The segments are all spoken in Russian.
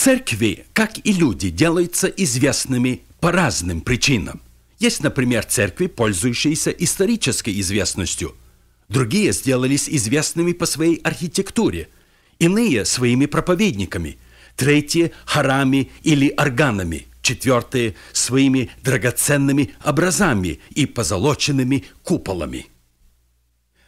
Церкви, как и люди, делаются известными по разным причинам. Есть, например, церкви, пользующиеся исторической известностью. Другие сделались известными по своей архитектуре, иные – своими проповедниками, третьи – харами или органами, четвертые – своими драгоценными образами и позолоченными куполами –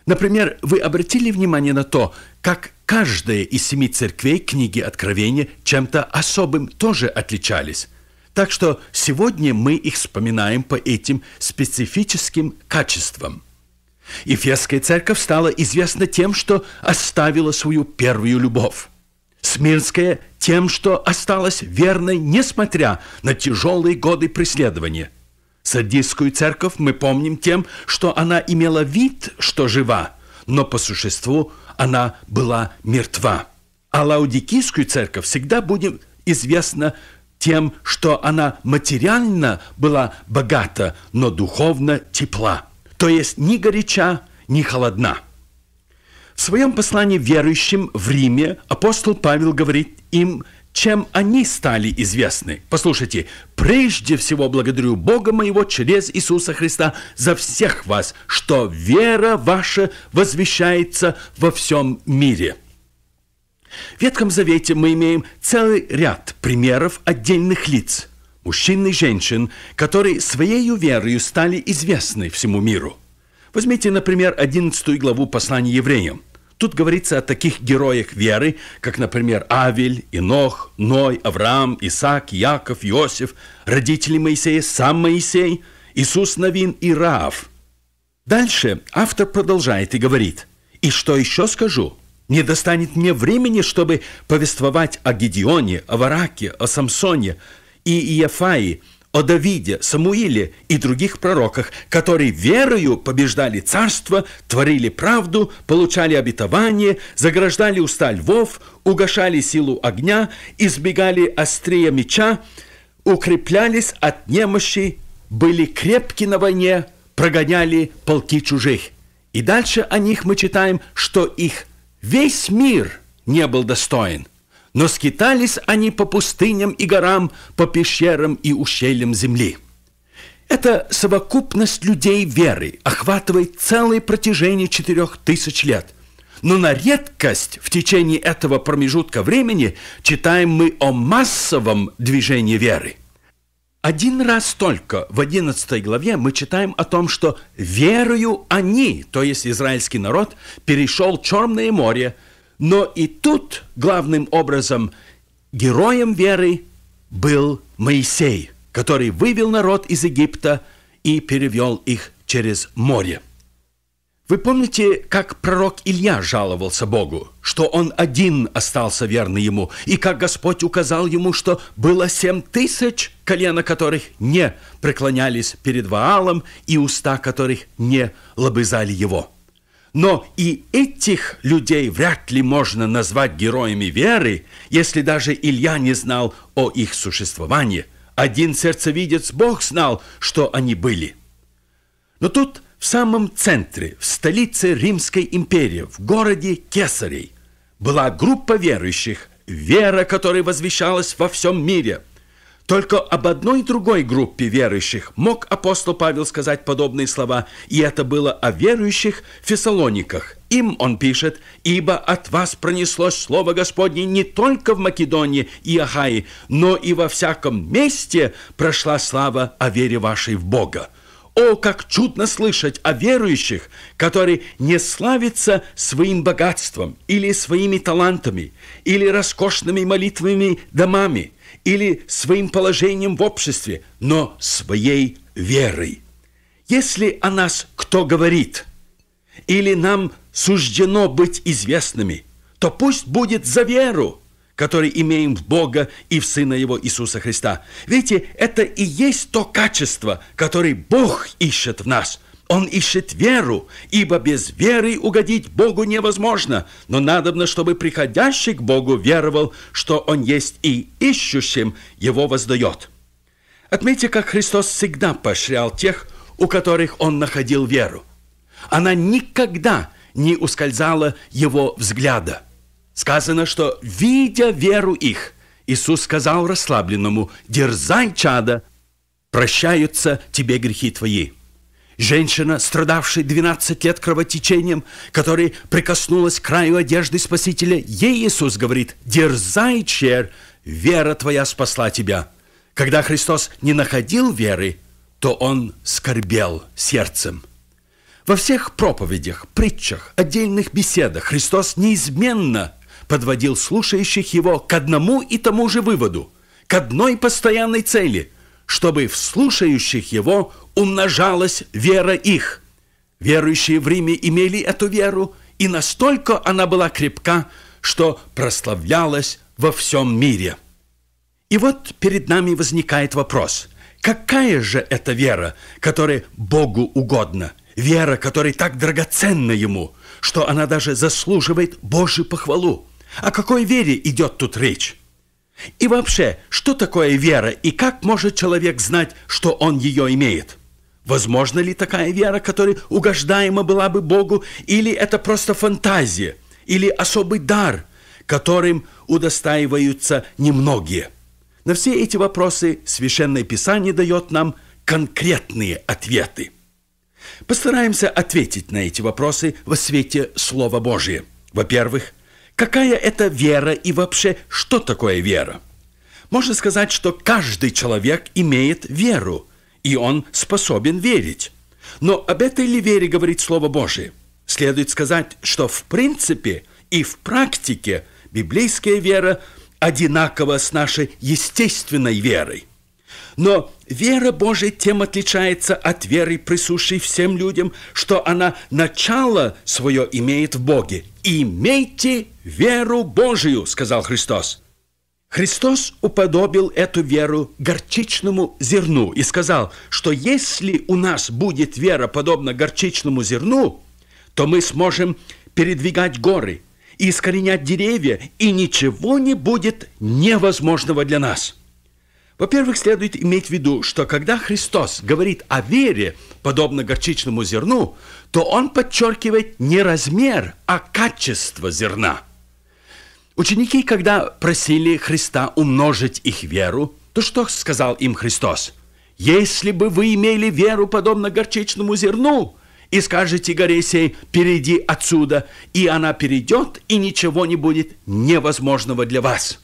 Например, вы обратили внимание на то, как каждая из семи церквей книги Откровения чем-то особым тоже отличались. Так что сегодня мы их вспоминаем по этим специфическим качествам. Ефесская церковь стала известна тем, что оставила свою первую любовь. Смирская – тем, что осталась верной, несмотря на тяжелые годы преследования – Сардийскую церковь мы помним тем, что она имела вид, что жива, но по существу она была мертва. А Лаудикийскую церковь всегда будет известна тем, что она материально была богата, но духовно тепла, то есть ни горяча, ни холодна. В своем послании верующим в Риме апостол Павел говорит им – чем они стали известны. Послушайте, прежде всего благодарю Бога моего через Иисуса Христа за всех вас, что вера ваша возвещается во всем мире. В Ветхом Завете мы имеем целый ряд примеров отдельных лиц, мужчин и женщин, которые своей верою стали известны всему миру. Возьмите, например, 11 главу послания евреям – Тут говорится о таких героях веры, как, например, Авель, Инох, Ной, Авраам, Исаак, Яков, Иосиф, родители Моисея, сам Моисей, Иисус Новин и Раав. Дальше автор продолжает и говорит, «И что еще скажу? Не достанет мне времени, чтобы повествовать о Гедеоне, о Вараке, о Самсоне и Иефаи, о Давиде, Самуиле и других пророках, которые верою побеждали царство, творили правду, получали обетование, заграждали уста львов, угошали силу огня, избегали острия меча, укреплялись от немощи, были крепки на войне, прогоняли полки чужих. И дальше о них мы читаем, что их весь мир не был достоин – но скитались они по пустыням и горам, по пещерам и ущельям земли. Эта совокупность людей веры охватывает целое протяжение четырех тысяч лет. Но на редкость в течение этого промежутка времени читаем мы о массовом движении веры. Один раз только в 11 главе мы читаем о том, что верою они, то есть израильский народ, перешел Черное море – но и тут главным образом героем веры был Моисей, который вывел народ из Египта и перевел их через море. Вы помните, как пророк Илья жаловался Богу, что он один остался верный ему, и как Господь указал ему, что было семь тысяч колено которых не преклонялись перед Ваалом и уста которых не лобызали его – но и этих людей вряд ли можно назвать героями веры, если даже Илья не знал о их существовании. Один сердцевидец Бог знал, что они были. Но тут в самом центре, в столице Римской империи, в городе Кесарей, была группа верующих, вера которой возвещалась во всем мире – только об одной другой группе верующих мог апостол Павел сказать подобные слова, и это было о верующих фессалониках. Им он пишет, «Ибо от вас пронеслось слово Господне не только в Македонии и Ахае, но и во всяком месте прошла слава о вере вашей в Бога». О, как чудно слышать о верующих, которые не славятся своим богатством или своими талантами, или роскошными молитвами домами – или своим положением в обществе, но своей верой. Если о нас кто говорит, или нам суждено быть известными, то пусть будет за веру, который имеем в Бога и в Сына Его Иисуса Христа. Видите, это и есть то качество, которое Бог ищет в нас – он ищет веру, ибо без веры угодить Богу невозможно, но надобно, чтобы приходящий к Богу веровал, что Он есть и ищущим его воздает. Отметьте, как Христос всегда поощрял тех, у которых Он находил веру. Она никогда не ускользала его взгляда. Сказано, что, видя веру их, Иисус сказал расслабленному, «Дерзай, чада, прощаются тебе грехи твои». Женщина, страдавшая 12 лет кровотечением, которая прикоснулась к краю одежды Спасителя, ей Иисус говорит, «Дерзай, чер, вера твоя спасла тебя». Когда Христос не находил веры, то он скорбел сердцем. Во всех проповедях, притчах, отдельных беседах Христос неизменно подводил слушающих его к одному и тому же выводу, к одной постоянной цели – чтобы в слушающих его умножалась вера их. Верующие в Риме имели эту веру, и настолько она была крепка, что прославлялась во всем мире. И вот перед нами возникает вопрос, какая же эта вера, которая Богу угодна, вера, которая так драгоценна Ему, что она даже заслуживает Божью похвалу? О какой вере идет тут речь? И вообще, что такое вера и как может человек знать, что он ее имеет? Возможно ли такая вера, которая угождаема была бы Богу, или это просто фантазия, или особый дар, которым удостаиваются немногие? На все эти вопросы Священное Писание дает нам конкретные ответы. Постараемся ответить на эти вопросы во свете Слова Божия. Во-первых, Какая это вера и вообще что такое вера? Можно сказать, что каждый человек имеет веру, и он способен верить. Но об этой ли вере говорит Слово Божие? Следует сказать, что в принципе и в практике библейская вера одинакова с нашей естественной верой. Но Вера Божия тем отличается от веры, присущей всем людям, что она начало свое имеет в Боге. «Имейте веру Божию», — сказал Христос. Христос уподобил эту веру горчичному зерну и сказал, что если у нас будет вера подобна горчичному зерну, то мы сможем передвигать горы и искоренять деревья, и ничего не будет невозможного для нас. Во-первых, следует иметь в виду, что когда Христос говорит о вере, подобно горчичному зерну, то он подчеркивает не размер, а качество зерна. Ученики, когда просили Христа умножить их веру, то что сказал им Христос? «Если бы вы имели веру, подобно горчичному зерну, и скажете горе перейди отсюда, и она перейдет, и ничего не будет невозможного для вас».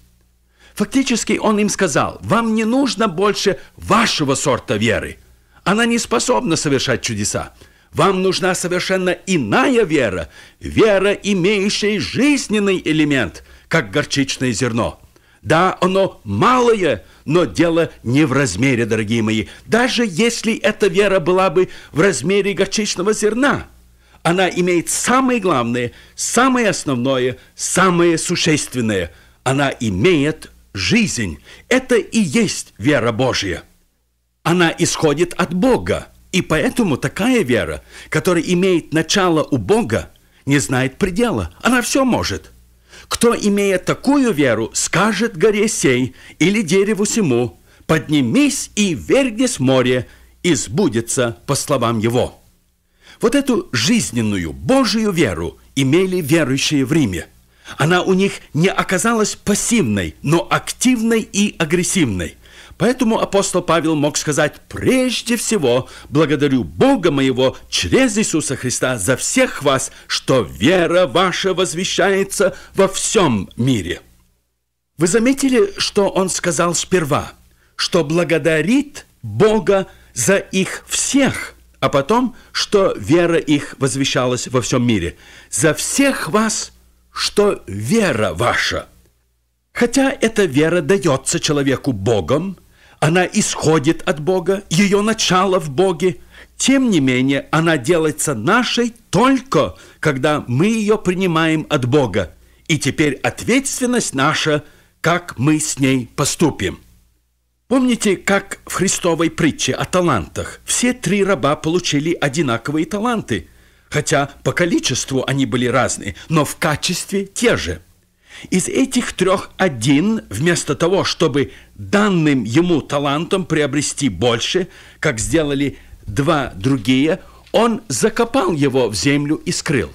Фактически он им сказал, вам не нужно больше вашего сорта веры. Она не способна совершать чудеса. Вам нужна совершенно иная вера, вера, имеющая жизненный элемент, как горчичное зерно. Да, оно малое, но дело не в размере, дорогие мои. Даже если эта вера была бы в размере горчичного зерна, она имеет самое главное, самое основное, самое существенное. Она имеет жизнь – это и есть вера Божья. Она исходит от Бога, и поэтому такая вера, которая имеет начало у Бога, не знает предела. Она все может. Кто, имея такую веру, скажет горе сей или дереву сему, поднимись и вернись море, и сбудется по словам его. Вот эту жизненную Божию веру имели верующие в Риме – она у них не оказалась пассивной, но активной и агрессивной. Поэтому апостол Павел мог сказать, прежде всего, благодарю Бога моего через Иисуса Христа за всех вас, что вера ваша возвещается во всем мире. Вы заметили, что он сказал сперва, что благодарит Бога за их всех, а потом, что вера их возвещалась во всем мире. За всех вас – что вера ваша, хотя эта вера дается человеку Богом, она исходит от Бога, ее начало в Боге, тем не менее она делается нашей только, когда мы ее принимаем от Бога. И теперь ответственность наша, как мы с ней поступим. Помните, как в Христовой притче о талантах все три раба получили одинаковые таланты – хотя по количеству они были разные, но в качестве те же. Из этих трех один, вместо того, чтобы данным ему талантом приобрести больше, как сделали два другие, он закопал его в землю и скрыл.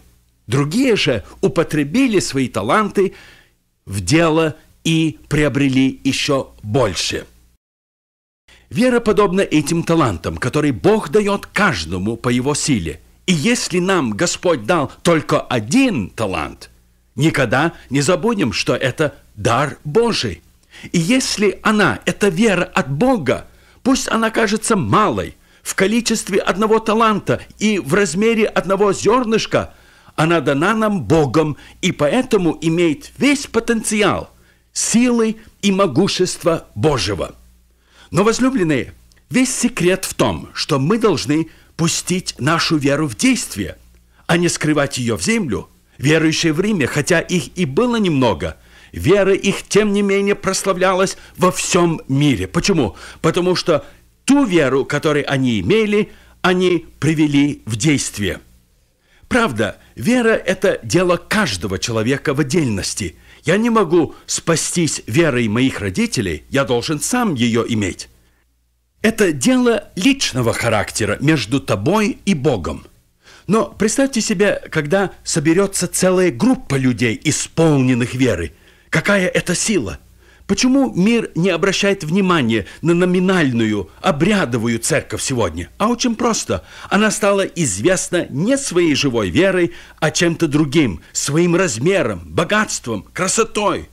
Другие же употребили свои таланты в дело и приобрели еще больше. Вера подобна этим талантам, которые Бог дает каждому по его силе – и если нам Господь дал только один талант, никогда не забудем, что это дар Божий. И если она, эта вера от Бога, пусть она кажется малой, в количестве одного таланта и в размере одного зернышка, она дана нам Богом и поэтому имеет весь потенциал силы и могущества Божьего. Но, возлюбленные, весь секрет в том, что мы должны – пустить нашу веру в действие, а не скрывать ее в землю. Верующие в Риме, хотя их и было немного, вера их, тем не менее, прославлялась во всем мире. Почему? Потому что ту веру, которую они имели, они привели в действие. Правда, вера – это дело каждого человека в отдельности. Я не могу спастись верой моих родителей, я должен сам ее иметь. Это дело личного характера между тобой и Богом. Но представьте себе, когда соберется целая группа людей, исполненных веры. Какая это сила? Почему мир не обращает внимания на номинальную, обрядовую церковь сегодня? А очень просто. Она стала известна не своей живой верой, а чем-то другим, своим размером, богатством, красотой,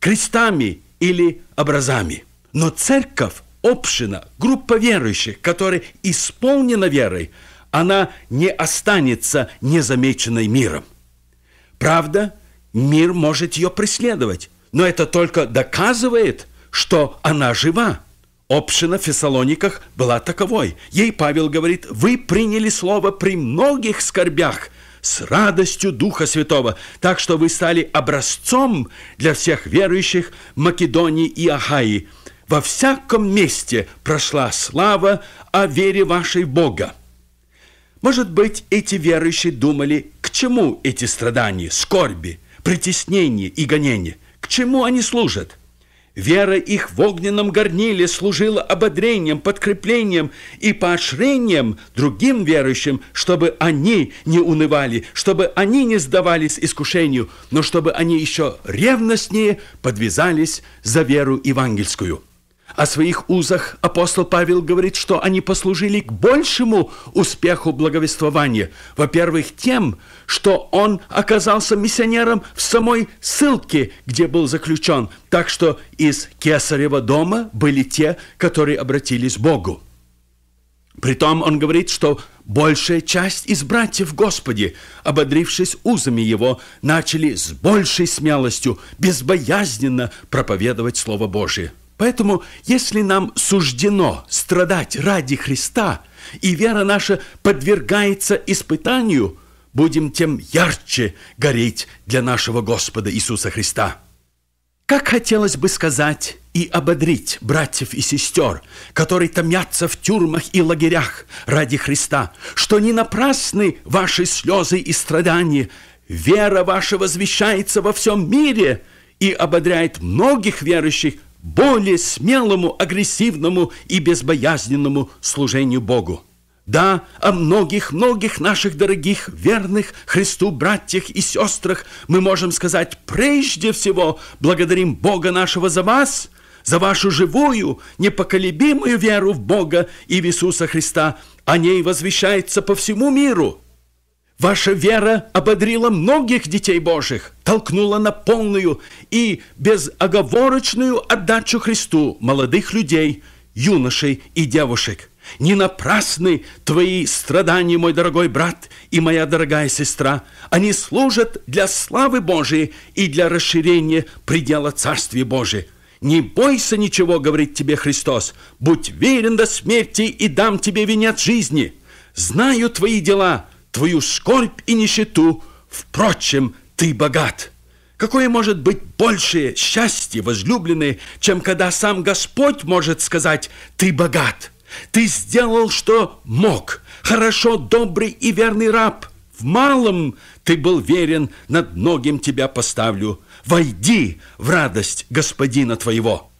крестами или образами. Но церковь община, группа верующих, которая исполнена верой, она не останется незамеченной миром. Правда, мир может ее преследовать, но это только доказывает, что она жива. Община в Фессалониках была таковой. Ей Павел говорит, вы приняли слово при многих скорбях с радостью Духа Святого, так что вы стали образцом для всех верующих Македонии и Ахаи – во всяком месте прошла слава о вере вашей Бога. Может быть, эти верующие думали, к чему эти страдания, скорби, притеснения и гонения, к чему они служат? Вера их в огненном горниле служила ободрением, подкреплением и поощрением другим верующим, чтобы они не унывали, чтобы они не сдавались искушению, но чтобы они еще ревностнее подвязались за веру евангельскую. О своих узах апостол Павел говорит, что они послужили к большему успеху благовествования. Во-первых, тем, что он оказался миссионером в самой ссылке, где был заключен. Так что из Кесарева дома были те, которые обратились к Богу. Притом он говорит, что большая часть из братьев Господи, ободрившись узами его, начали с большей смелостью, безбоязненно проповедовать Слово Божие. Поэтому, если нам суждено страдать ради Христа, и вера наша подвергается испытанию, будем тем ярче гореть для нашего Господа Иисуса Христа. Как хотелось бы сказать и ободрить братьев и сестер, которые томятся в тюрьмах и лагерях ради Христа, что не напрасны ваши слезы и страдания, вера ваша возвещается во всем мире и ободряет многих верующих более смелому, агрессивному и безбоязненному служению Богу. Да, о многих-многих наших дорогих, верных Христу братьях и сестрах мы можем сказать прежде всего благодарим Бога нашего за вас, за вашу живую, непоколебимую веру в Бога и в Иисуса Христа. О ней возвещается по всему миру. Ваша вера ободрила многих детей Божьих, толкнула на полную и безоговорочную отдачу Христу молодых людей, юношей и девушек. Не напрасны твои страдания, мой дорогой брат и моя дорогая сестра. Они служат для славы Божией и для расширения предела Царствия Божия. «Не бойся ничего, — говорит тебе Христос, — будь верен до смерти и дам тебе венец жизни. Знаю твои дела, твою скорбь и нищету, впрочем, ты богат. Какое может быть большее счастье, возлюбленный, чем когда сам Господь может сказать «ты богат». Ты сделал, что мог. Хорошо, добрый и верный раб. В малом ты был верен, над многим тебя поставлю. Войди в радость господина твоего.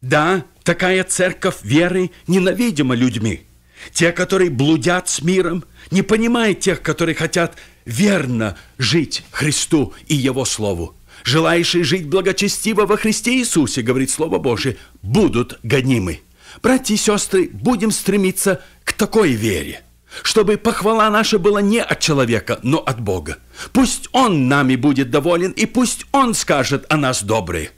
Да, такая церковь веры ненавидима людьми те, которые блудят с миром, не понимают тех, которые хотят верно жить Христу и Его Слову. Желающие жить благочестиво во Христе Иисусе, говорит Слово Божие, будут гонимы. Братья и сестры, будем стремиться к такой вере, чтобы похвала наша была не от человека, но от Бога. Пусть Он нами будет доволен, и пусть Он скажет о нас добрые.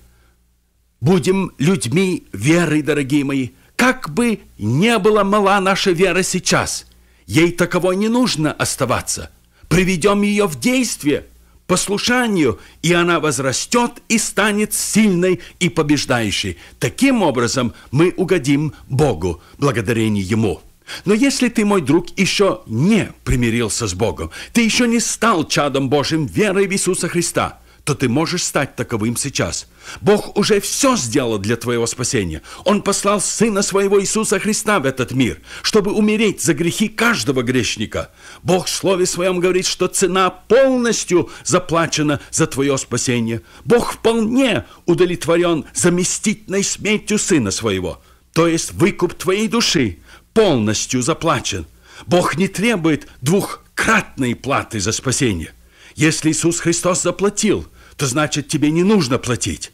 Будем людьми веры, дорогие мои – как бы не была мала наша вера сейчас, ей таково не нужно оставаться. Приведем ее в действие, послушанию, и она возрастет и станет сильной и побеждающей. Таким образом мы угодим Богу, благодарение Ему. Но если ты, мой друг, еще не примирился с Богом, ты еще не стал чадом Божьим верой в Иисуса Христа – то ты можешь стать таковым сейчас. Бог уже все сделал для твоего спасения. Он послал Сына Своего Иисуса Христа в этот мир, чтобы умереть за грехи каждого грешника. Бог в Слове Своем говорит, что цена полностью заплачена за твое спасение. Бог вполне удовлетворен заместительной смертью Сына Своего. То есть выкуп твоей души полностью заплачен. Бог не требует двухкратной платы за спасение. Если Иисус Христос заплатил – то значит тебе не нужно платить.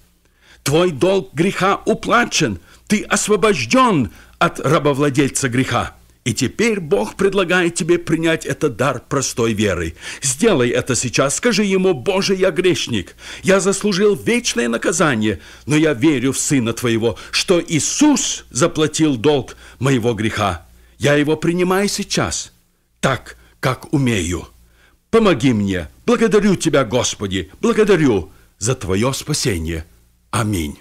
Твой долг греха уплачен, ты освобожден от рабовладельца греха. И теперь Бог предлагает тебе принять этот дар простой верой. Сделай это сейчас, скажи ему, «Боже, я грешник, я заслужил вечное наказание, но я верю в Сына Твоего, что Иисус заплатил долг моего греха. Я его принимаю сейчас, так, как умею». Помоги мне. Благодарю тебя, Господи, благодарю за твое спасение. Аминь.